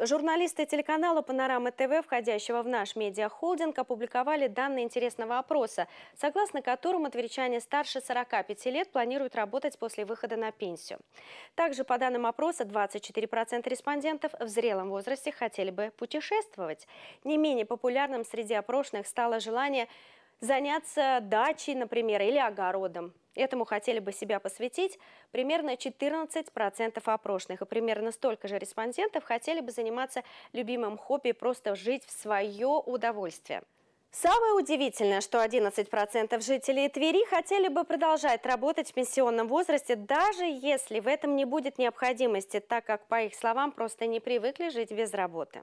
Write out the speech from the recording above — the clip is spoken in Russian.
Журналисты телеканала «Панорама ТВ», входящего в наш медиахолдинг, опубликовали данные интересного опроса, согласно которому отверчане старше 45 лет планируют работать после выхода на пенсию. Также, по данным опроса, 24% респондентов в зрелом возрасте хотели бы путешествовать. Не менее популярным среди опрошенных стало желание заняться дачей, например, или огородом. Этому хотели бы себя посвятить примерно 14% опрошенных, и примерно столько же респондентов хотели бы заниматься любимым хобби просто жить в свое удовольствие. Самое удивительное, что 11% жителей Твери хотели бы продолжать работать в пенсионном возрасте, даже если в этом не будет необходимости, так как, по их словам, просто не привыкли жить без работы.